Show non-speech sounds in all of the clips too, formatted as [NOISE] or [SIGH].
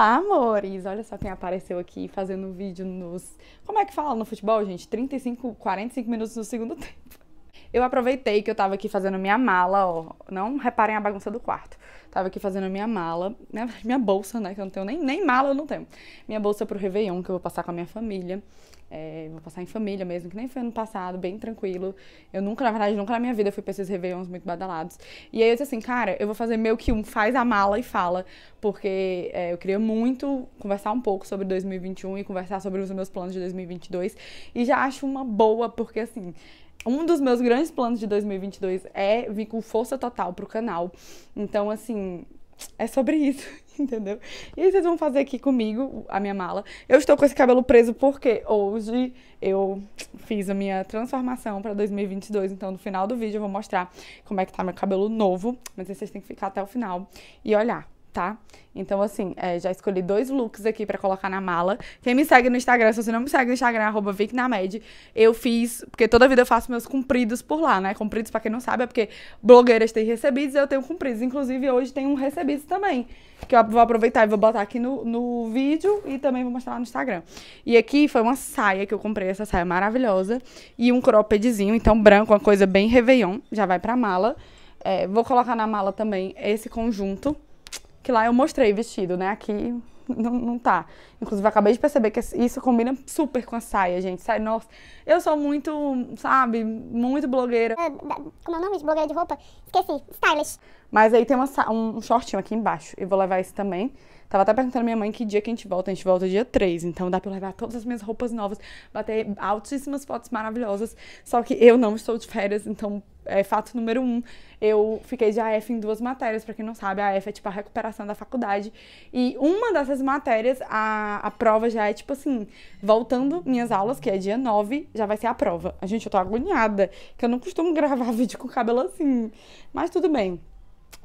Olá, amores! Olha só quem apareceu aqui fazendo vídeo nos. Como é que fala no futebol, gente? 35, 45 minutos no segundo [LAUGHS] tempo. Eu aproveitei que eu tava aqui fazendo minha mala, ó. Não reparem a bagunça do quarto. Tava aqui fazendo minha mala, minha, né? minha bolsa, né? Que eu não tenho nem, nem mala, eu não tenho. Minha bolsa pro Réveillon, que eu vou passar com a minha família. É, vou passar em família mesmo, que nem foi ano passado, bem tranquilo. Eu nunca, na verdade, nunca na minha vida fui pra esses Réveillons muito badalados. E aí eu disse assim, cara, eu vou fazer meio que um faz a mala e fala, porque é, eu queria muito conversar um pouco sobre 2021 e conversar sobre os meus planos de 2022. E já acho uma boa, porque assim, um dos meus grandes planos de 2022 é vir com força total pro canal. Então, assim, é sobre isso, [LAUGHS] entendeu? E aí vocês vão fazer aqui comigo a minha mala. Eu estou com esse cabelo preso porque hoje eu fiz a minha transformação para 2022, então no final do vídeo eu vou mostrar como é que tá meu cabelo novo, mas vocês têm que ficar até o final e olhar tá? Então, assim, é, já escolhi dois looks aqui para colocar na mala. Quem me segue no Instagram, se você não me segue no Instagram, arroba VicNamed, eu fiz, porque toda vida eu faço meus compridos por lá, né? Compridos, para quem não sabe, é porque blogueiras têm recebidos, eu tenho compridos. Inclusive, hoje tem um recebido também, que eu vou aproveitar e vou botar aqui no, no vídeo e também vou mostrar lá no Instagram. E aqui foi uma saia que eu comprei, essa saia maravilhosa, e um croppedzinho, então branco, uma coisa bem réveillon, já vai pra mala. É, vou colocar na mala também esse conjunto que lá eu mostrei vestido, né? Aqui [LAUGHS] não, não tá. Inclusive, acabei de perceber que isso combina super com a saia, gente. Saia, nossa, eu sou muito, sabe, muito blogueira. É, como é o nome de blogueira de roupa? Esqueci, stylish. Mas aí tem uma, um shortinho aqui embaixo. Eu vou levar esse também. Tava até perguntando à minha mãe que dia que a gente volta. A gente volta dia 3, então dá pra eu levar todas as minhas roupas novas, bater altíssimas fotos maravilhosas. Só que eu não estou de férias, então é fato número um. Eu fiquei de AF em duas matérias, pra quem não sabe, a AF é tipo a recuperação da faculdade. E uma dessas matérias, a a, prova já é tipo assim, voltando minhas aulas, que é dia 9, já vai ser a prova. A gente, eu tô agoniada, que eu não costumo [LAUGHS] gravar vídeo com cabelo assim. Mas tudo bem,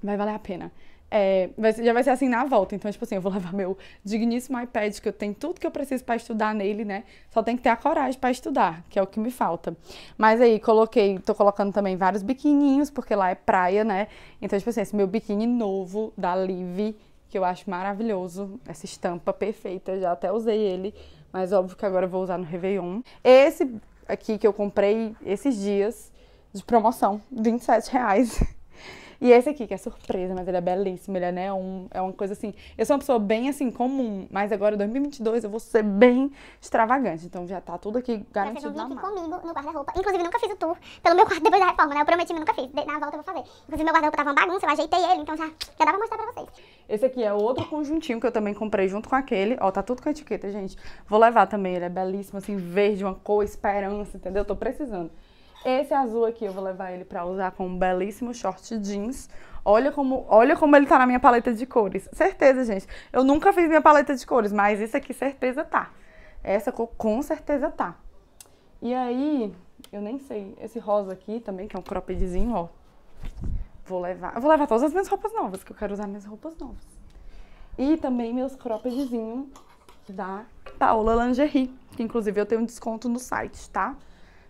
vai valer a pena. É, já vai ser assim na volta. Então, tipo assim, eu vou levar meu digníssimo iPad, que eu tenho tudo que eu preciso para estudar nele, né? Só tem que ter a coragem para estudar, que é o que me falta. Mas aí, coloquei, tô colocando também vários biquininhos, porque lá é praia, né? Então, tipo assim, esse meu biquíni novo da Live que eu acho maravilhoso, essa estampa perfeita, já até usei ele, mas óbvio que agora eu vou usar no Réveillon. Esse aqui que eu comprei esses dias de promoção, 27 reais. E esse aqui, que é surpresa, mas ele é belíssimo, ele é neon, né, é uma coisa assim. Eu sou uma pessoa bem assim, comum, mas agora, 2022, eu vou ser bem extravagante. Então já tá tudo aqui garantido na mão. comigo no guarda-roupa. Inclusive, nunca fiz o tour pelo meu quarto depois da reforma, né? Eu prometi, mas nunca fiz. Na volta eu vou fazer. Inclusive, meu guarda-roupa tava uma bagunça, eu ajeitei ele, então já, já dá pra mostrar pra vocês. Esse aqui é outro conjuntinho que eu também comprei junto com aquele. Ó, tá tudo com etiqueta, gente. Vou levar também, ele é belíssimo, assim, verde, uma cor, esperança, entendeu? Tô precisando. Esse azul aqui eu vou levar ele pra usar com um belíssimo short jeans. Olha como, olha como ele tá na minha paleta de cores. Certeza, gente. Eu nunca fiz minha paleta de cores, mas isso aqui certeza tá. Essa cor com certeza tá. E aí, eu nem sei, esse rosa aqui também, que é um croppedzinho, ó. Vou levar, eu vou levar todas as minhas roupas novas, que eu quero usar minhas roupas novas. E também meus croppedzinhos da Paola Lingerie, que inclusive eu tenho um desconto no site, tá?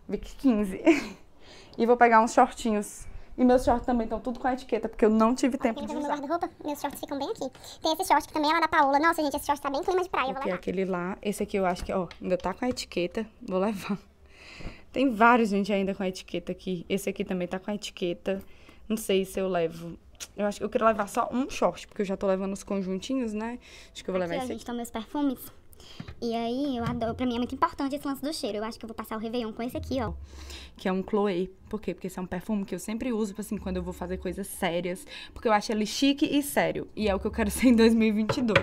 VIC 15. [LAUGHS] e vou pegar uns shortinhos. E meus shorts também estão tudo com a etiqueta, porque eu não tive tempo aqui de usar. Meu guarda-roupa, meus shorts ficam bem aqui. Tem esse short que também é lá da Paola. Nossa, gente, esse short tá bem clima de praia, eu vou levar. aquele lá, esse aqui eu acho que, ó, ainda tá com a etiqueta, vou levar. [LAUGHS] Tem vários, gente, ainda com a etiqueta aqui. Esse aqui também tá com a etiqueta. Não sei se eu levo. Eu acho que eu quero levar só um short, porque eu já tô levando os conjuntinhos, né? Acho que eu vou levar esse. Aqui, gente, estão meus perfumes. E aí, eu adoro. Pra mim é muito importante esse lance do cheiro. Eu acho que eu vou passar o Réveillon com esse aqui, ó. Que é um Chloe. Por quê? Porque esse é um perfume que eu sempre uso, tipo assim, quando eu vou fazer coisas sérias. Porque eu acho ele chique e sério. E é o que eu quero [LAUGHS] ser em 2022.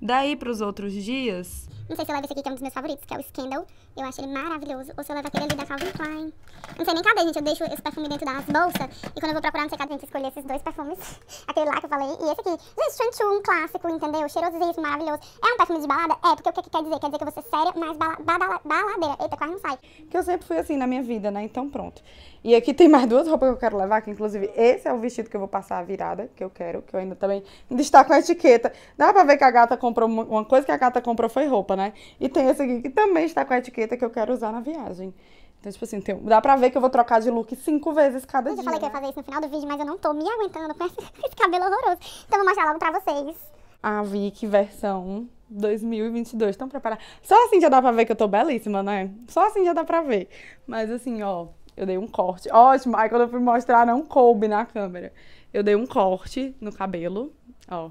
Daí, pros outros dias... Não sei se eu levo esse aqui, que é um dos meus favoritos, que é o Scandal eu acho ele maravilhoso. Ou se eu levo aquele ali da Calvin Klein. não sei nem cadê, gente. Eu deixo esse perfume dentro das bolsas. E quando eu vou procurar, não sei cadê, gente. Escolhi esses dois perfumes. [LAUGHS] aquele lá que eu falei e esse aqui. Gente, Chanchu, um clássico, entendeu? Cheirosíssimo, maravilhoso. É um perfume de balada? É, porque o que, que quer dizer? Quer dizer que você é séria, mas bala baladeira. Eita, quase não sai. Que eu sempre fui assim na minha vida, né? Então pronto. E aqui tem mais duas roupas que eu quero levar, que inclusive esse é o vestido que eu vou passar a virada, que eu quero, que eu ainda também ainda está com a etiqueta. Dá pra ver que a gata comprou, uma coisa que a gata comprou foi roupa, né? E tem esse aqui que também está com a etiqueta jaqueta que eu quero usar na viagem. Então, tipo assim, dá pra ver que eu vou trocar de look cinco vezes cada eu dia. Eu falei que eu ia fazer isso no final do vídeo, mas eu não tô me aguentando com esse, [LAUGHS] esse cabelo horroroso. Então, vou mostrar logo pra vocês. A Vicky versão 2022. Estão preparados? Só assim já dá pra ver que eu tô belíssima, né? Só assim já dá pra ver. Mas assim, ó, eu dei um corte. Ótimo! Aí quando eu fui mostrar, não coube na câmera. Eu dei um corte no cabelo, ó.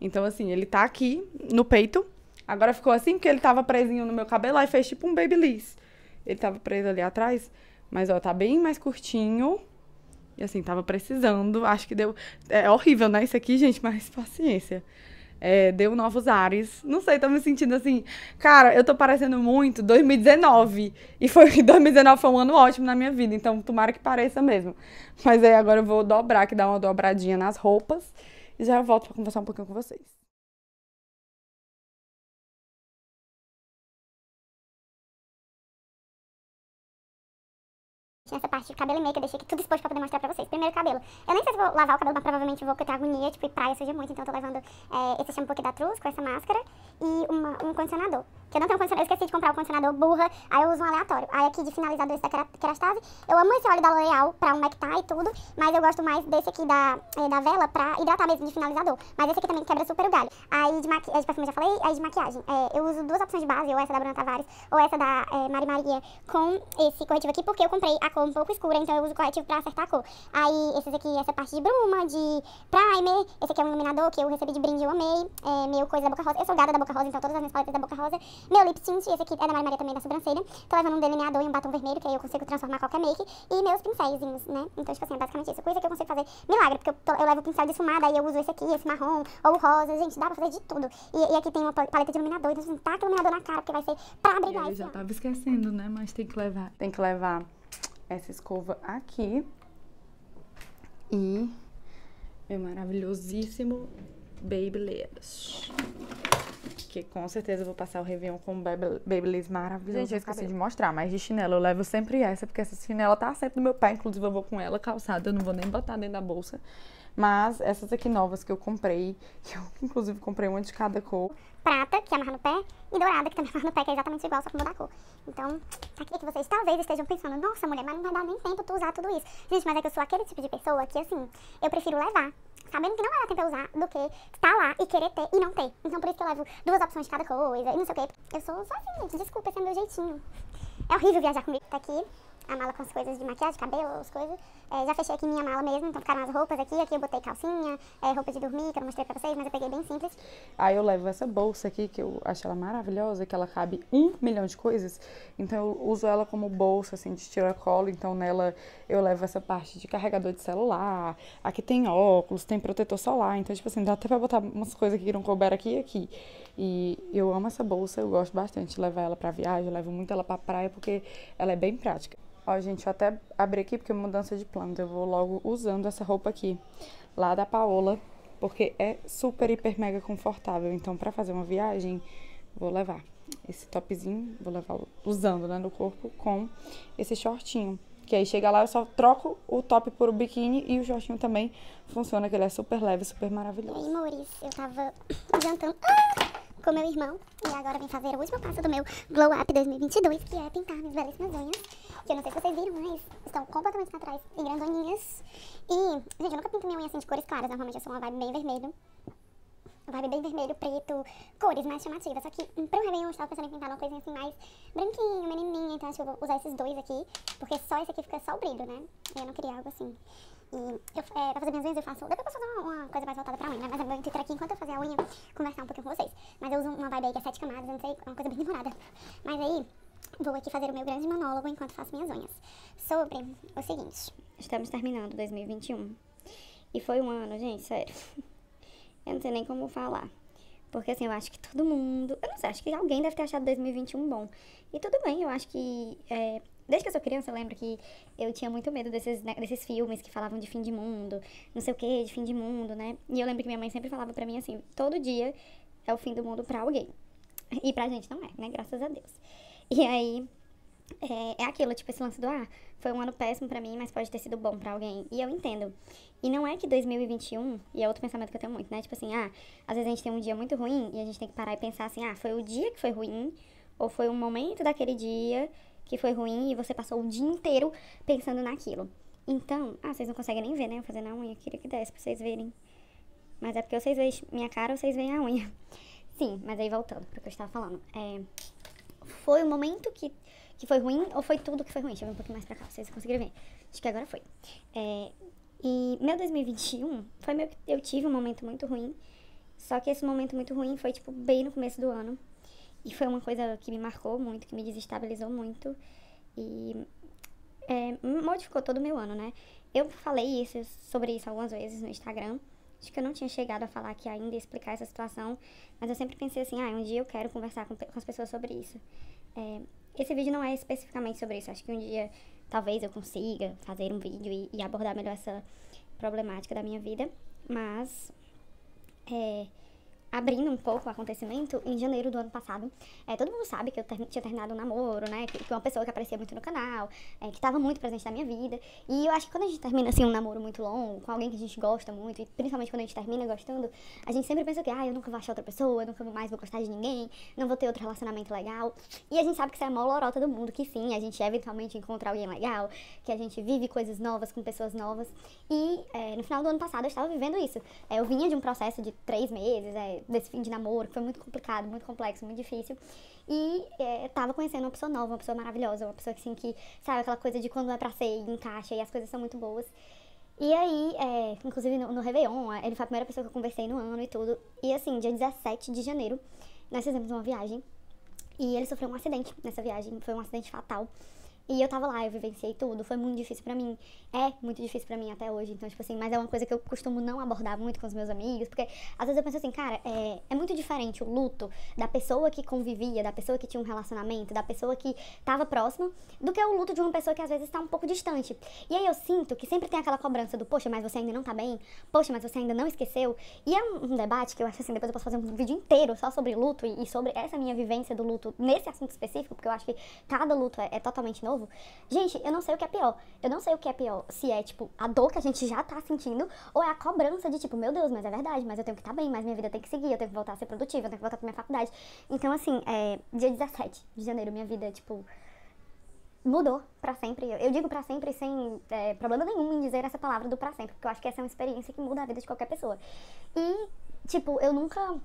Então, assim, ele tá aqui no peito. Agora ficou assim porque ele tava presinho no meu cabelo e fez tipo um babyliss. Ele tava preso ali atrás, mas ó, tá bem mais curtinho. E assim, tava precisando. Acho que deu. É horrível, né? Isso aqui, gente, mas paciência. É, deu novos ares. Não sei, tô me sentindo assim. Cara, eu tô parecendo muito 2019. E foi 2019 [LAUGHS] foi um ano ótimo na minha vida, então tomara que pareça mesmo. Mas aí agora eu vou dobrar, que dá uma dobradinha nas roupas. E já volto pra conversar um pouquinho com vocês. Tinha essa parte de cabelo e make que eu deixei aqui tudo exposto pra poder mostrar pra vocês. Primeiro, cabelo. Eu nem sei se vou lavar o cabelo, mas provavelmente vou, porque eu tenho agonia, tipo, e praia suja muito. Então eu tô levando é, esse shampoo aqui da Truz com essa máscara e uma, um condicionador que eu não tenho condicionador, eu esqueci de comprar o condicionador burra, aí eu uso um aleatório. Aí aqui de finalizador esse da Kerastase, eu amo esse óleo da L'Oreal pra um tá e tudo, mas eu gosto mais desse aqui da, é, da Vela pra hidratar mesmo de finalizador. Mas esse aqui também quebra super o galho. Aí de, maqui... de é, tipo assim, perfume já falei, aí de maquiagem. É, eu uso duas opções de base, ou essa da Bruna Tavares, ou essa da é, Mari Maria, com esse corretivo aqui, porque eu comprei a cor um pouco escura, então eu uso corretivo pra acertar a cor. Aí esses aqui, essa parte de bruma, de primer, esse aqui é um iluminador que eu recebi de brinde, eu amei, é, meio coisa da Boca Rosa. Eu sou gada da Boca Rosa, então todas as minhas paletas da Boca Rosa meu lip tint, esse aqui é da Maria também, da sobrancelha. Tô levando um delineador e um batom vermelho, que aí eu consigo transformar qualquer make. E meus pincéis, né? Então, tipo assim, é basicamente isso. Coisa que eu consigo fazer milagre, porque eu, tô, eu levo o pincel defumado, aí eu uso esse aqui, esse marrom, ou rosa. Gente, dá pra fazer de tudo. E, e aqui tem uma paleta de iluminador, então, assim, taca tá o iluminador na cara, porque vai ser pra brilhar. Eu já tava esquecendo, né? Mas tem que levar. Tem que levar essa escova aqui. E meu maravilhosíssimo Baby Lips. Porque com certeza eu vou passar o Réveillon com Babyliss maravilhoso. Gente, eu esqueci cabelo. de mostrar, mas de chinelo eu levo sempre essa, porque essa chinela tá sempre no meu pé. Inclusive, eu vou com ela calçada, eu não vou nem botar dentro da bolsa. Mas essas aqui novas que eu comprei, que eu inclusive comprei uma de cada cor. Prata, que é amarra no pé, e dourada, que também [LAUGHS] amarra no pé, que é exatamente igual, só que muda a cor. Então, tá aqui que vocês talvez estejam pensando, nossa mulher, mas não vai dar nem tempo tu usar tudo isso. Gente, mas é que eu sou aquele tipo de pessoa que, assim, eu prefiro levar sabendo que não vai dar tempo pra usar, do que estar tá lá e querer ter e não ter. Então por isso que eu levo duas opções de cada coisa e não sei o quê. Eu sou só assim, gente. Desculpa, esse é meu jeitinho. É horrível viajar comigo. Tá aqui a mala com as coisas de maquiagem, cabelo, as coisas. É, já fechei aqui minha mala mesmo, então ficaram as roupas aqui. Aqui eu botei calcinha, é, roupa de dormir, que eu não mostrei pra vocês, mas eu peguei bem simples. Aí eu levo essa bolsa aqui, que eu acho ela maravilhosa, que ela cabe um milhão de coisas. Então eu uso ela como bolsa, assim, de tiracolo. Então nela eu levo essa parte de carregador de celular. Aqui tem óculos, tem protetor solar. Então, tipo assim, dá até pra botar umas coisas que não couber aqui e aqui. E eu amo essa bolsa, eu gosto bastante de levar ela para viagem, eu levo muito ela para praia porque ela é bem prática. Ó, gente, eu até abri aqui porque é mudança de plano Eu vou logo usando essa roupa aqui, lá da Paola, porque é super, hiper, mega confortável. Então, pra fazer uma viagem, vou levar esse topzinho, vou levar usando, né, no corpo, com esse shortinho. Que aí chega lá, eu só troco o top por o biquíni e o shortinho também funciona, que ele é super leve, super maravilhoso. E aí, Maurício, eu tava [COUGHS] jantando. Ah! com meu irmão. E agora vim fazer o último passo do meu Glow Up 2022, que é pintar minhas belíssimas unhas. Que eu não sei se vocês viram, mas estão completamente trás em grandoninhas. E, gente, eu nunca pinto minha unha assim de cores claras. Normalmente eu sou uma vibe bem vermelho. Vibe bem vermelho, preto, cores mais chamativas. Só que hum, pro Réveillon eu estava pensando em pintar uma coisinha assim mais branquinho, menininha. Então acho que eu vou usar esses dois aqui. Porque só esse aqui fica só o brilho, né? E eu não queria algo assim. E eu, é, pra fazer minhas unhas eu faço. Depois eu posso fazer uma, uma, coisa mais voltada pra unha, né? Mas eu vou entrar aqui enquanto eu fazer a unha, conversar um pouquinho com vocês. Mas eu uso uma vibe aí que é sete camadas, eu não sei, é uma coisa bem demorada. Mas aí, vou aqui fazer o meu grande monólogo enquanto faço minhas unhas. Sobre o seguinte: estamos terminando 2021. E foi um ano, gente, sério. eu não sei nem como falar. Porque assim, eu acho que todo mundo. Eu não sei, acho que alguém deve ter achado 2021 bom. E tudo bem, eu acho que. É, Desde que eu sou criança, eu lembro que eu tinha muito medo desses, né, desses filmes que falavam de fim de mundo, não sei o que, de fim de mundo, né? E eu lembro que minha mãe sempre falava pra mim assim: todo dia é o fim do mundo pra alguém. E pra gente não é, né? Graças a Deus. E aí, é, é, aquilo, tipo, esse lance do ah, foi um ano péssimo para mim, mas pode ter sido bom para alguém. E eu entendo. E não é que 2021, e é outro pensamento que eu tenho muito, né? Tipo assim, ah, às vezes a gente tem um dia muito ruim e a gente tem que parar e pensar assim, ah, foi o dia que foi ruim, ou foi um momento daquele dia que foi ruim e você passou o dia inteiro pensando naquilo. Então, ah, vocês não conseguem nem ver, né? Eu fazendo a unha, eu queria que desse pra vocês verem. Mas é porque vocês veem minha cara, vocês veem a unha. [LAUGHS] Sim, mas aí voltando pro que eu estava falando. É, foi o momento que, que foi ruim ou foi tudo que foi ruim? Deixa eu ver um pouquinho mais pra cá, vocês conseguirem ver. Acho que agora foi. É, e meu 2021 foi meu. Eu tive um momento muito ruim. Só que esse momento muito ruim foi, tipo, bem no começo do ano. E foi uma coisa que me marcou muito, que me desestabilizou muito. E é, modificou todo o meu ano, né? Eu falei isso, sobre isso algumas vezes no Instagram. Acho que eu não tinha chegado a falar aqui ainda, explicar essa situação. Mas eu sempre pensei assim, ah, um dia eu quero conversar com, com as pessoas sobre isso. É, esse vídeo não é especificamente sobre isso. Acho que um dia talvez eu consiga fazer um vídeo e, e abordar melhor essa problemática da minha vida. Mas... É, abrindo um pouco o acontecimento, em janeiro do ano passado, é, todo mundo sabe que eu ter, tinha terminado um namoro, né? Que, que, uma pessoa que aparecia muito no canal, é, que estava muito presente na minha vida. E eu acho que quando a gente termina, assim, um namoro muito longo, com alguém que a gente gosta muito, e principalmente quando a gente termina gostando, a gente sempre pensa que, ah, eu nunca vou achar outra pessoa, eu nunca mais vou gostar de ninguém, não vou ter outro relacionamento legal. E a gente sabe que isso é a maior lorota do mundo, que sim, a gente eventualmente encontra alguém legal, que a gente vive coisas novas com pessoas novas. E é, no final do ano passado eu estava vivendo isso. É, eu vinha de um processo de três meses, é, desse fim de namoro, que foi muito complicado, muito complexo, muito difícil. E é, tava conhecendo uma pessoa nova, uma pessoa maravilhosa, uma pessoa que, assim, que sabe aquela coisa de quando é pra ser encaixa e as coisas são muito boas. E aí, é, inclusive no, no Réveillon, ele foi a primeira pessoa que eu conversei no ano e tudo. E assim, dia 17 de janeiro, nós fizemos uma viagem. E ele sofreu um acidente nessa viagem, foi um acidente fatal. E eu tava lá, eu vivenciei tudo, foi muito difícil para mim. É muito difícil para mim até hoje, então, tipo assim, mas é uma coisa que eu costumo não abordar muito com os meus amigos, porque às vezes eu penso assim, cara, é, é muito diferente o luto da pessoa que convivia, da pessoa que tinha um relacionamento, da pessoa que tava próxima, do que o luto de uma pessoa que às vezes tá um pouco distante. E aí eu sinto que sempre tem aquela cobrança do, poxa, mas você ainda não tá bem, poxa, mas você ainda não esqueceu. E é um, um debate que eu acho assim, depois eu posso fazer um vídeo inteiro só sobre luto e, e sobre essa minha vivência do luto nesse assunto específico, porque eu acho que cada luto é, é totalmente novo novo. Gente, eu não sei o que é pior. Eu não sei o que é pior. Se é, tipo, a dor que a gente já tá sentindo, ou é a cobrança de, tipo, meu Deus, mas é verdade, mas eu tenho que estar tá bem, mas minha vida tem que seguir, eu tenho que voltar a ser produtiva, eu tenho que voltar pra minha faculdade. Então, assim, é, dia 17 de janeiro, minha vida, tipo, mudou para sempre. Eu digo para sempre sem é, problema nenhum em dizer essa palavra do para sempre, porque eu acho que essa é uma experiência que muda a vida de qualquer pessoa. E, tipo, eu nunca.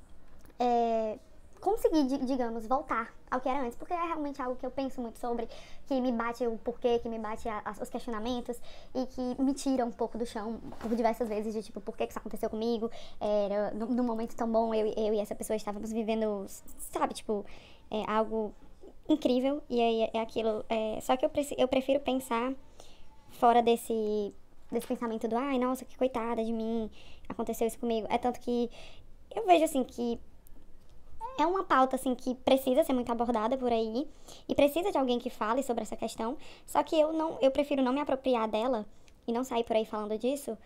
É, conseguir digamos, voltar ao que era antes, porque é realmente algo que eu penso muito sobre, que me bate o porquê, que me bate a, a, os questionamentos e que me tira um pouco do chão por diversas vezes, de tipo, por que, isso aconteceu comigo? Era num, momento tão bom, eu, eu e essa pessoa estávamos vivendo, sabe, tipo, é, algo incrível e aí é, é aquilo. É, só que eu, preci, eu prefiro pensar fora desse, desse pensamento do, ai, nossa, que coitada de mim, aconteceu isso comigo. É tanto que eu vejo assim que é uma pauta assim que precisa ser muito abordada por aí e precisa de alguém que fale sobre essa questão. Só que eu não, eu prefiro não me apropriar dela e não sair por aí falando disso,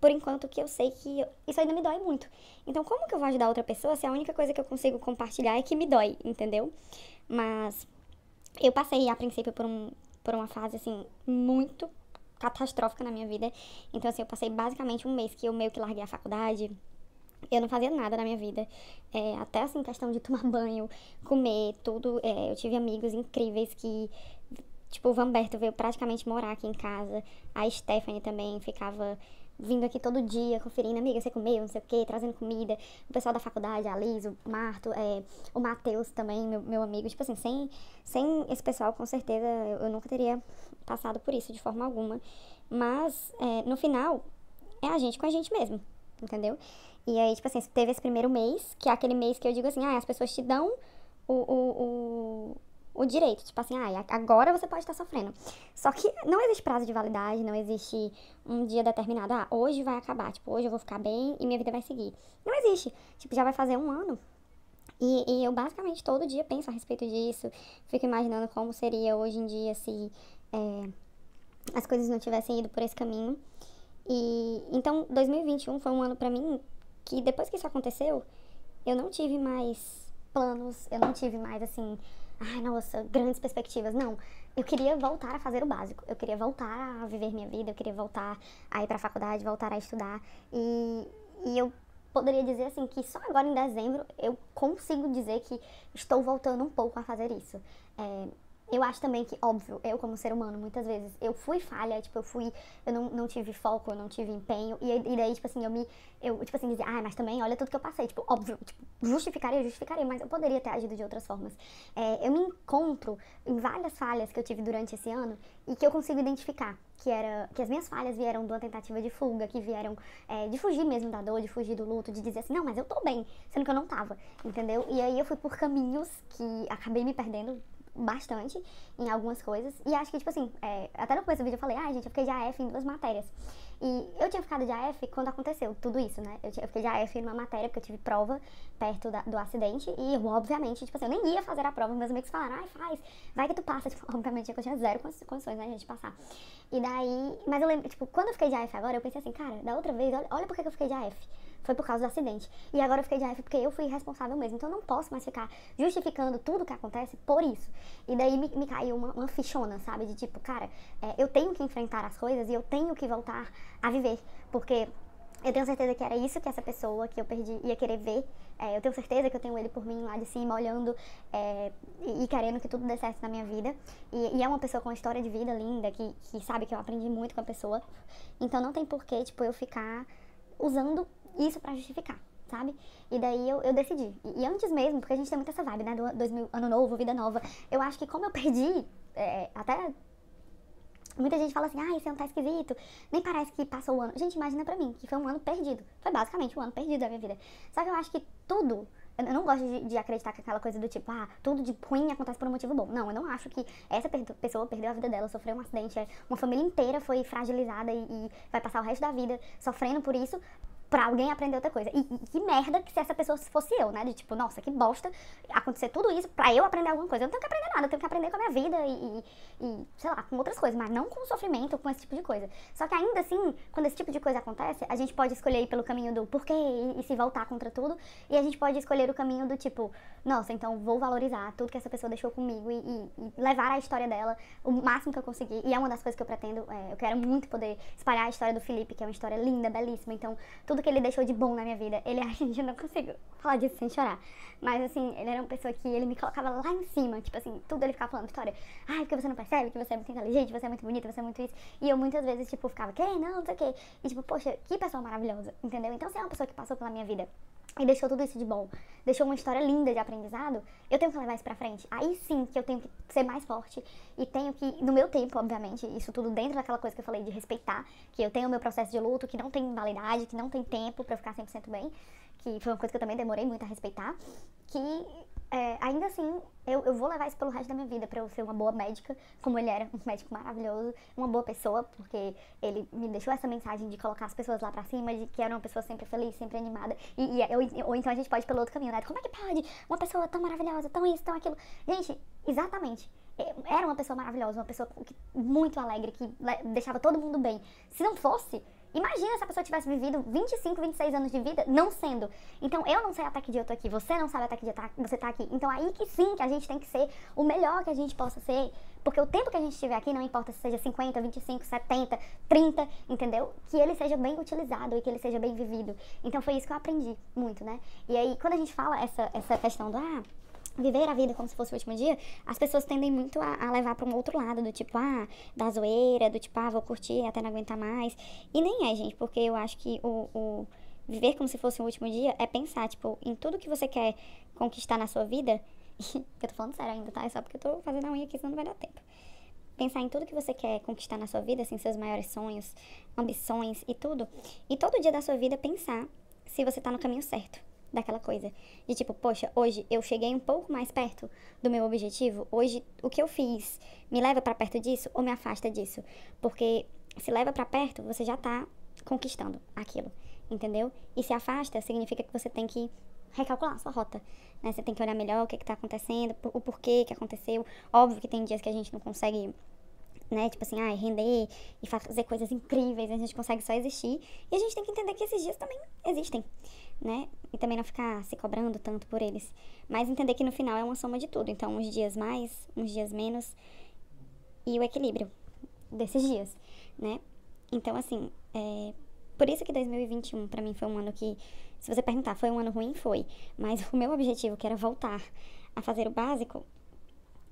por enquanto que eu sei que eu, isso ainda me dói muito. Então, como que eu vou ajudar outra pessoa se a única coisa que eu consigo compartilhar é que me dói, entendeu? Mas eu passei a princípio por um por uma fase assim muito catastrófica na minha vida. Então, assim, eu passei basicamente um mês que eu meio que larguei a faculdade, eu não fazia nada na minha vida. É, até assim, questão de tomar [LAUGHS] banho, comer, tudo. É, eu tive amigos incríveis que. Tipo, o Vamberto veio praticamente morar aqui em casa. A Stephanie também ficava vindo aqui todo dia, conferindo, amiga, você comeu, não sei o quê, trazendo comida. O pessoal da faculdade, a Liz, o Marto, é, o Matheus também, meu, meu amigo. Tipo assim, sem, sem esse pessoal, com certeza, eu, nunca teria passado por isso de forma alguma. Mas, é, no final, é a gente com a gente mesmo, entendeu? E aí, tipo assim, teve esse primeiro mês, que é aquele mês que eu digo assim, ah, as pessoas te dão o, o, o, o direito, tipo assim, ah, agora você pode estar tá sofrendo. Só que não existe prazo de validade, não existe um dia determinado, ah, hoje vai acabar, tipo, hoje eu vou ficar bem e minha vida vai seguir. Não existe. Tipo, já vai fazer um ano, e, e, eu basicamente todo dia penso a respeito disso, fico imaginando como seria hoje em dia se é, as coisas não tivessem ido por esse caminho. E então 2021 foi um ano para mim que depois que isso aconteceu, eu não tive mais planos, eu não tive mais assim, ai nossa, grandes perspectivas. Não, eu queria voltar a fazer o básico. Eu queria voltar a viver minha vida, eu queria voltar a ir para a faculdade, voltar a estudar. E, e eu poderia dizer assim que só agora em dezembro eu consigo dizer que estou voltando um pouco a fazer isso. É, eu acho também que, óbvio, eu como ser humano, muitas vezes, eu fui falha, tipo, eu fui, eu não, não tive foco, eu não tive empenho, e, e daí, tipo assim, eu me, eu, tipo assim, dizia, ah, mas também, olha tudo que eu passei, tipo, óbvio, tipo, justificaria, justificaria, mas eu poderia ter agido de outras formas. É, eu me encontro em várias falhas que eu tive durante esse ano e que eu consigo identificar, que era, que as minhas falhas vieram de uma tentativa de fuga, que vieram é, de fugir mesmo da dor, de fugir do luto, de dizer assim, não, mas eu tô bem, sendo que eu não tava, entendeu? E aí eu fui por caminhos que acabei me perdendo, bastante em algumas coisas. E acho que, tipo assim, é, até no começo do vídeo eu falei, ah, gente, eu fiquei de AF em duas matérias. E eu tinha ficado de AF quando aconteceu tudo isso, né? Eu, eu fiquei de AF em uma matéria, porque eu tive prova perto da, do acidente. E, obviamente, tipo assim, eu nem ia fazer a prova, meus amigos falaram, ai, faz, vai que tu passa. [LAUGHS] Tipo, obviamente, eu tinha zero condições, né, gente, de passar. E daí, mas eu lembro, tipo, quando eu fiquei de AF agora, eu pensei assim, cara, da outra vez, olha, olha porque eu fiquei de AF foi por causa do acidente. E agora eu fiquei de raiva porque eu fui responsável mesmo. Então eu não posso mais ficar justificando tudo que acontece por isso. E daí me, me caiu uma, uma fichona, sabe? De tipo, cara, é, eu tenho que enfrentar as coisas e eu tenho que voltar a viver. Porque eu tenho certeza que era isso que essa pessoa que eu perdi ia querer ver. É, eu tenho certeza que eu tenho ele por mim lá de cima, olhando é, e, querendo que tudo dê certo na minha vida. E, e, é uma pessoa com uma história de vida linda, que, que sabe que eu aprendi muito com a pessoa. Então não tem porquê, tipo, eu ficar usando isso para justificar, sabe? E daí eu, eu decidi. E, e, antes mesmo, porque a gente tem muito essa vibe, né? Do 2000, ano novo, vida nova. Eu acho que como eu perdi, é, até Muita gente fala assim, ah, esse ano tá esquisito, nem parece que passou o ano. Gente, imagina pra mim, que foi um ano perdido. Foi basicamente um ano perdido da minha vida. Só que eu acho que tudo, eu não gosto de, de acreditar que aquela coisa do tipo, ah, tudo de ruim acontece por um motivo bom. Não, eu não acho que essa pessoa perdeu a vida dela, sofreu um acidente, é, uma família inteira foi fragilizada e, e vai passar o resto da vida sofrendo por isso, pra alguém aprender outra coisa. E, e que merda que se essa pessoa fosse eu, né? De tipo, nossa, que bosta acontecer tudo isso pra eu aprender alguma coisa. Eu não tenho que aprender nada, eu tenho que aprender com a minha vida e, e, sei lá, com outras coisas, mas não com sofrimento, com esse tipo de coisa. Só que ainda assim, quando esse tipo de coisa acontece, a gente pode escolher ir pelo caminho do porquê e, e se voltar contra tudo, e a gente pode escolher o caminho do tipo, nossa, então vou valorizar tudo que essa pessoa deixou comigo e, e levar a história dela o máximo que eu conseguir. E é uma das coisas que eu pretendo, é, eu quero muito poder espalhar a história do Felipe, que é uma história linda, belíssima. Então, tudo tudo que ele deixou de bom na minha vida. Ele, [LAUGHS] a gente não consigo falar disso sem chorar. Mas, assim, ele era uma pessoa que ele me colocava lá em cima. Tipo assim, tudo ele ficava falando história. Ai, porque você não percebe que você é muito inteligente, você é muito bonita, você é muito isso. E eu muitas vezes, tipo, ficava, que? Não, não sei o quê. E, tipo, poxa, que pessoa maravilhosa, entendeu? Então, você é uma pessoa que passou pela minha vida e deixou tudo isso de bom, deixou uma história linda de aprendizado, eu tenho que levar isso pra frente. Aí sim que eu tenho que ser mais forte e tenho que, no meu tempo, obviamente, isso tudo dentro daquela coisa que eu falei de respeitar, que eu tenho o meu processo de luto, que não tem validade, que não tem tempo para ficar 100% bem, que foi uma coisa que eu também demorei muito a respeitar, que é, ainda assim, eu, eu vou levar isso pelo resto da minha vida para eu ser uma boa médica, como ele era, [LAUGHS] um médico maravilhoso, uma boa pessoa, porque ele me deixou essa mensagem de colocar as pessoas lá para cima, de que era uma pessoa sempre feliz, sempre animada. E, e é, eu, ou então a gente pode ir pelo outro caminho, né? Como é que pode? Uma pessoa tão maravilhosa, tão isso, tão aquilo. Gente, exatamente é, era uma pessoa maravilhosa, uma pessoa muito alegre, que deixava todo mundo bem. Se não fosse, Imagina se a pessoa tivesse vivido 25, 26 anos de vida não sendo. Então eu não sei ataque de eu tô aqui, você não sabe ataque de ataque, você tá aqui. Então aí que sim, que a gente tem que ser o melhor que a gente possa ser, porque o tempo que a gente estiver aqui, não importa se seja 50, 25, 70, 30, entendeu? Que ele seja bem utilizado e que ele seja bem vivido. Então foi isso que eu aprendi muito, né? E aí quando a gente fala essa, essa questão do ah, viver a vida como se fosse o último dia, as pessoas tendem muito a, a levar para um outro lado, do tipo, ah, da zoeira, do tipo, ah, vou curtir até não aguentar mais. E nem é, gente, porque eu acho que o, o viver como se fosse o último dia é pensar, tipo, em tudo que você quer conquistar na sua vida. [LAUGHS] eu tô falando sério ainda, tá? É só porque eu tô fazendo a unha aqui, senão não vai dar tempo. Pensar em tudo que você quer conquistar na sua vida, assim, seus maiores sonhos, ambições e tudo. E todo dia da sua vida pensar se você tá no caminho certo daquela coisa. De tipo, poxa, hoje eu cheguei um pouco mais perto do meu objetivo, hoje o que eu fiz me leva para perto disso ou me afasta disso? Porque se leva para perto, você já tá conquistando aquilo, entendeu? E se afasta, significa que você tem que recalcular a sua rota. Né? Você tem que olhar melhor o que está acontecendo, o porquê que aconteceu. Óbvio que tem dias que a gente não consegue né? Tipo assim, ah, render e fazer coisas incríveis, a gente consegue só existir. E a gente tem que entender que esses dias também existem, né? E também não ficar se cobrando tanto por eles. Mas entender que no final é uma soma de tudo. Então, uns dias mais, uns dias menos. E o equilíbrio desses dias, né? Então, assim, é... por isso que 2021 para mim foi um ano que, se você perguntar, foi um ano ruim? Foi. Mas o meu objetivo, que era voltar a fazer o básico,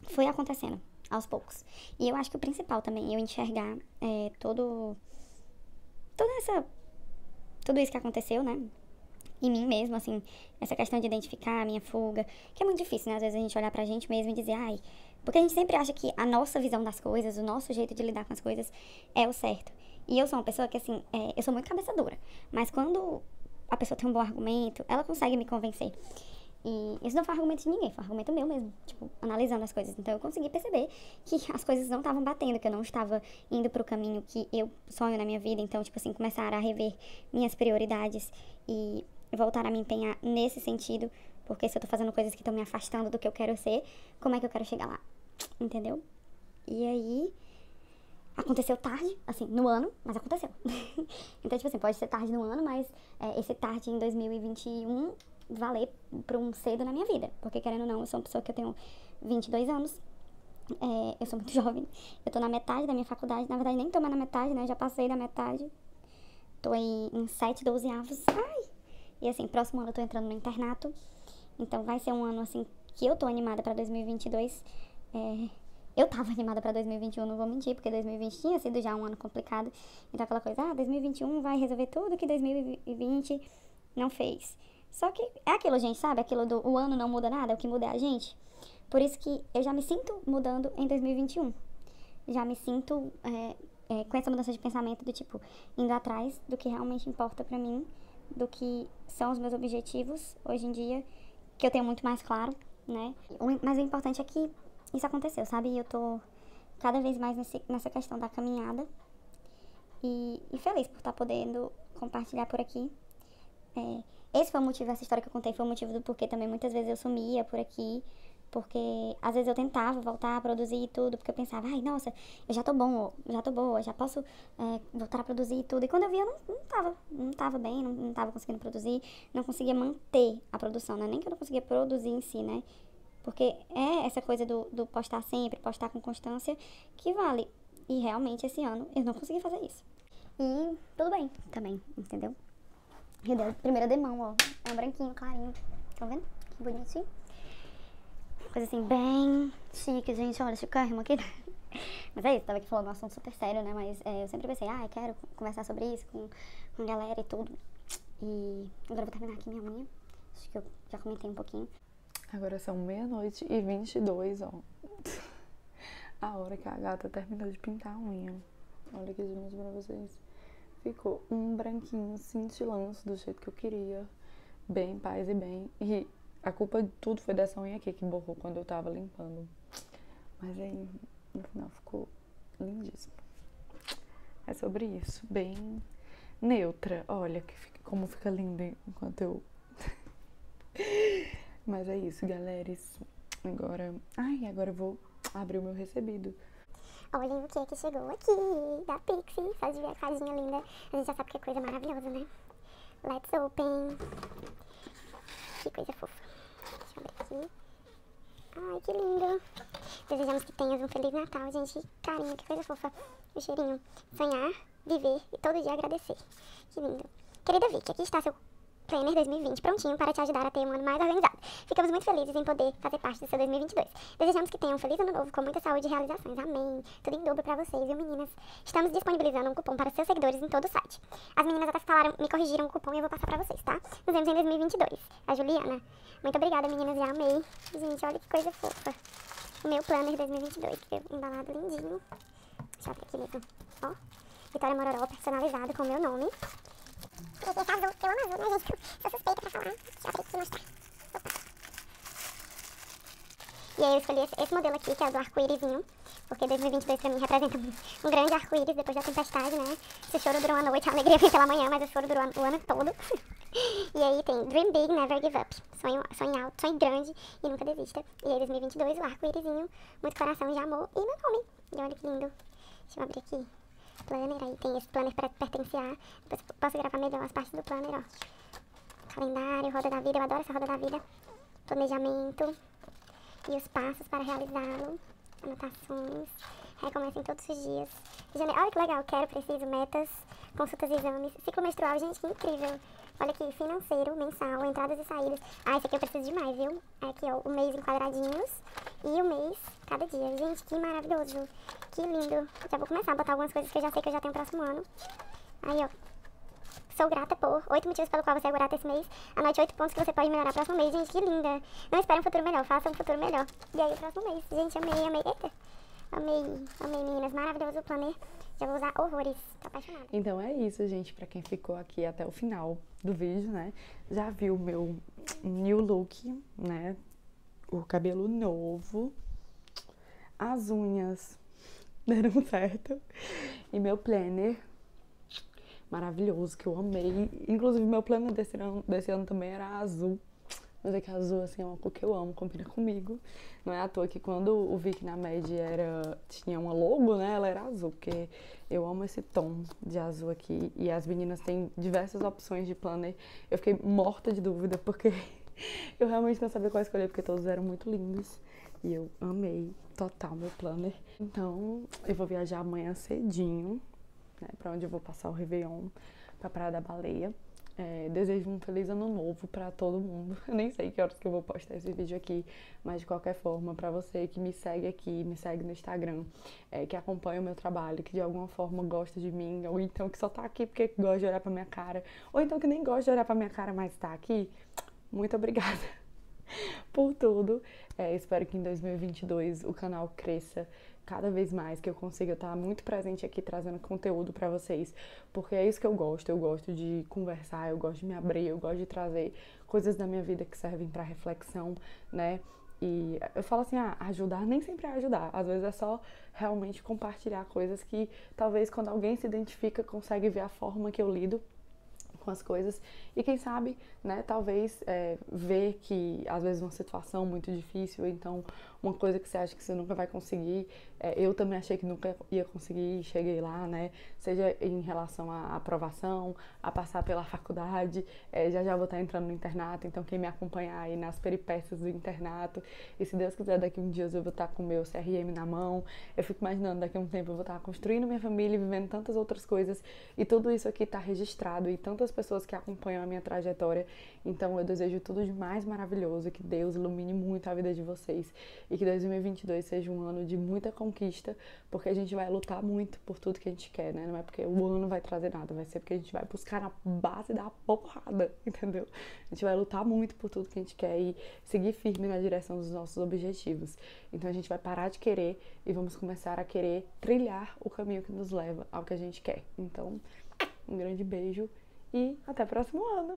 foi acontecendo aos poucos. E eu acho que o principal também, é eu enxergar é, todo. toda essa. tudo isso que aconteceu, né? Em mim mesmo, assim, essa questão de identificar a minha fuga, que é muito difícil, né? Às vezes a gente olhar pra gente mesmo e dizer, ai. Porque a gente sempre acha que a nossa visão das coisas, o nosso jeito de lidar com as coisas é o certo. E eu sou uma pessoa que, assim, é, eu sou muito cabeça dura. Mas quando a pessoa tem um bom argumento, ela consegue me convencer. E isso não foi argumento de ninguém, foi argumento meu mesmo, tipo, analisando as coisas. Então eu consegui perceber que [LAUGHS] as coisas não estavam batendo, que eu não estava indo pro caminho que eu sonho na minha vida. Então, tipo assim, começar a rever minhas prioridades e voltar a me empenhar nesse sentido, porque se eu tô fazendo coisas que estão me afastando do que eu quero ser, como é que eu quero chegar lá? Entendeu? E aí aconteceu tarde, assim, no ano, mas aconteceu. [LAUGHS] então, tipo assim, pode ser tarde no ano, mas é, esse tarde em 2021 valer para um cedo na minha vida. Porque, querendo ou não, eu sou uma pessoa que eu tenho 22 anos. É, eu sou muito [LAUGHS] jovem. Eu tô na metade da minha faculdade. Na verdade, nem tô mais na metade, né? já passei da metade. Tô em, em 7, 12 avos. Ai! E assim, próximo ano eu tô entrando no internato. Então vai ser um ano, assim, que eu tô animada pra 2022. É, eu tava animada pra 2021, não vou mentir, porque 2020 tinha sido já um ano complicado. Então aquela coisa, ah, 2021 vai resolver tudo que 2020 não fez. Só que é aquilo, gente, sabe? Aquilo do o ano não muda nada, o que muda é a gente. Por isso que eu já me sinto mudando em 2021. Já me sinto é, é, com essa mudança de pensamento do tipo, indo atrás do que realmente importa para mim, do que são os meus objetivos hoje em dia, que eu tenho muito mais claro, né? Mas o importante é que isso aconteceu, sabe? E eu tô cada vez mais nesse, nessa questão da caminhada. E, e, feliz por estar tá podendo compartilhar por aqui. É, esse foi o motivo, essa história que eu contei foi o motivo do porquê também muitas vezes eu sumia por aqui, porque às vezes eu tentava voltar a produzir tudo, porque eu pensava, ai, nossa, eu já tô bom, já tô boa, já posso é, voltar a produzir tudo. E quando eu via, eu não, não tava, não tava bem, não, não tava conseguindo produzir, não conseguia manter a produção, né? Nem que eu não conseguia produzir em si, né? Porque é essa coisa do, do postar sempre, postar com constância, que vale. E realmente esse ano eu não consegui fazer isso. E tudo bem também, entendeu? Ele primeira demão, ó. É um branquinho, clarinho. Tá vendo? Que bonitinho. Coisa assim, bem chique, gente. Olha, chicarrima aqui. [LAUGHS] Mas é isso, tava aqui falando um assunto super sério, né? Mas é, eu sempre pensei, ah, eu quero conversar sobre isso com, com a galera e tudo. E agora eu vou terminar aqui minha unha. Acho que eu já comentei um pouquinho. Agora são meia-noite e 22, ó. [LAUGHS] A hora que a gata terminou de pintar a unha. Olha que demais pra vocês ficou um branquinho cintilante assim, do jeito que eu queria, bem paz e bem. E a culpa de tudo foi dessa unha aqui que borrou quando eu tava limpando. Mas aí, no final, ficou lindíssimo. É sobre isso, bem neutra. Olha que fica, como fica linda enquanto eu. [LAUGHS] Mas é isso, galera. Agora. Ai, agora eu vou abrir o meu recebido. Olhem o que é que chegou aqui da Pixie. Só de ver a casinha linda. A gente já sabe que é coisa maravilhosa, né? Let's open. Que coisa fofa. Deixa eu abrir aqui. Ai, que lindo. Desejamos que tenhas um Feliz Natal, gente. Carinho, que coisa fofa. O cheirinho. Sonhar, viver e todo dia agradecer. Que lindo. Querida Vicky, aqui está seu Planner 2020 prontinho para te ajudar a ter um ano mais organizado. Ficamos muito felizes em poder fazer parte do seu 2022. Desejamos que tenham um feliz ano novo com muita saúde e realizações. Amém. Tudo em dobro para vocês, viu, meninas? Estamos disponibilizando um cupom para seus seguidores em todo o site. As meninas até falaram, me corrigiram o cupom e eu vou passar para vocês, tá? Nos vemos em 2022. A Juliana. Muito obrigada, meninas. Já amei. Gente, olha que coisa fofa. O meu planner 2022, que embalado lindinho. Deixa eu abrir aqui mesmo. Ó. Vitória Mororó, personalizado com o meu nome azul. Eu amo azul, né, gente? Sou suspeita pra falar. Deixa eu abrir aqui e mostrar. Opa. E aí eu escolhi esse, esse modelo aqui, que é do arco-írisinho. Porque 2022 pra mim representa um, um grande arco-íris depois da tempestade, né? Se o choro durou uma noite, a alegria vem pela manhã, mas o choro durou o ano todo. [LAUGHS] e aí tem Dream Big, Never Give Up. Sonho, sonho alto, sonho grande e nunca desista. E aí 2022, o arco-írisinho, muito coração de amor e meu nome. E olha que lindo. Deixa eu abrir aqui planner, aí tem esse planner para pertenciar. Depois eu posso gravar melhor as partes do planner, ó. Calendário, roda da vida, eu adoro essa roda da vida. Planejamento e os passos para realizá-lo. Anotações, recomecem todos os dias. Janeiro, olha que legal, quero, preciso, metas, consultas e exames. Ciclo menstrual, gente, que incrível. Olha aqui, financeiro, mensal, entradas e saídas. Ah, esse aqui eu preciso demais, viu? É aqui, ó, o mês em quadradinhos e o mês cada dia. Gente, que maravilhoso. Que lindo. Já vou começar a botar algumas coisas que eu já sei que eu já tenho próximo ano. Aí, ó. Sou grata por oito motivos pelo qual você é grata esse mês. Anote oito pontos que você pode melhorar próximo mês. Gente, que linda. Não espere um futuro melhor, faça um futuro melhor. E aí, o próximo mês. Gente, amei, amei. Eita. Amei, amei, meninas. Maravilhoso o planner. Já vou usar horrores. Tô apaixonada. Então é isso, gente. Pra quem ficou aqui até o final do vídeo, né? Já viu o meu new look, né? O cabelo novo. As unhas [LAUGHS] deram certo. E meu planner maravilhoso que eu amei. Inclusive, meu planner desse ano, desse ano também era azul. Mas é que azul, assim, é uma cor que eu amo, combina comigo. Não é à toa que quando o Vic na Med era, tinha uma logo, né? Ela era azul, porque eu amo esse tom de azul aqui. E as meninas têm diversas opções de planner. Eu fiquei morta de dúvida, porque [LAUGHS] eu realmente não sabia qual escolher, porque todos eram muito lindos. E eu amei total meu planner. Então, eu vou viajar amanhã cedinho, né? Pra onde eu vou passar o Réveillon, pra Praia da Baleia. É, desejo um feliz ano novo para todo mundo. [LAUGHS] Eu nem sei que horas que eu vou postar esse vídeo aqui, mas de qualquer forma, para você que me segue aqui, me segue no Instagram, é, que acompanha o meu trabalho, que de alguma forma gosta de mim, ou então que só tá aqui porque gosta de olhar pra minha cara, ou então que nem gosta de olhar pra minha cara, mas tá aqui, muito obrigada [LAUGHS] por tudo. É, espero que em 2022 o canal cresça cada vez mais que eu consiga estar muito presente aqui trazendo conteúdo para vocês, porque é isso que eu gosto. Eu gosto de conversar, eu gosto de me abrir, eu gosto de trazer coisas da minha vida que servem para reflexão, né? E eu falo assim, ah, ajudar nem sempre é ajudar. Às vezes é só realmente compartilhar coisas que talvez quando alguém se identifica consegue ver a forma que eu lido com as coisas e quem sabe, né, talvez é, ver que às vezes uma situação muito difícil, então uma coisa que você acha que você nunca vai conseguir. É, eu também achei que nunca ia conseguir e cheguei lá, né? Seja em relação à aprovação, a passar pela faculdade, é, já já vou estar entrando no internato, então quem me acompanhar aí nas peripécias do internato, e se Deus quiser, daqui um dia eu vou estar com o meu CRM na mão, eu fico imaginando, daqui a um tempo eu vou estar construindo minha família e vivendo tantas outras coisas, e tudo isso aqui está registrado, e tantas pessoas que acompanham a minha trajetória, então eu desejo tudo de mais maravilhoso, que Deus ilumine muito a vida de vocês e que 2022 seja um ano de muita conquista, porque a gente vai lutar muito por tudo que a gente quer, né? Não é porque o ano vai trazer nada, vai ser porque a gente vai buscar na base da porrada, [LAUGHS] entendeu? A gente vai lutar muito por tudo que a gente quer e seguir firme na direção dos nossos objetivos. Então a gente vai parar de querer e vamos começar a querer trilhar o caminho que nos leva ao que a gente quer. Então, um grande beijo e até o próximo ano!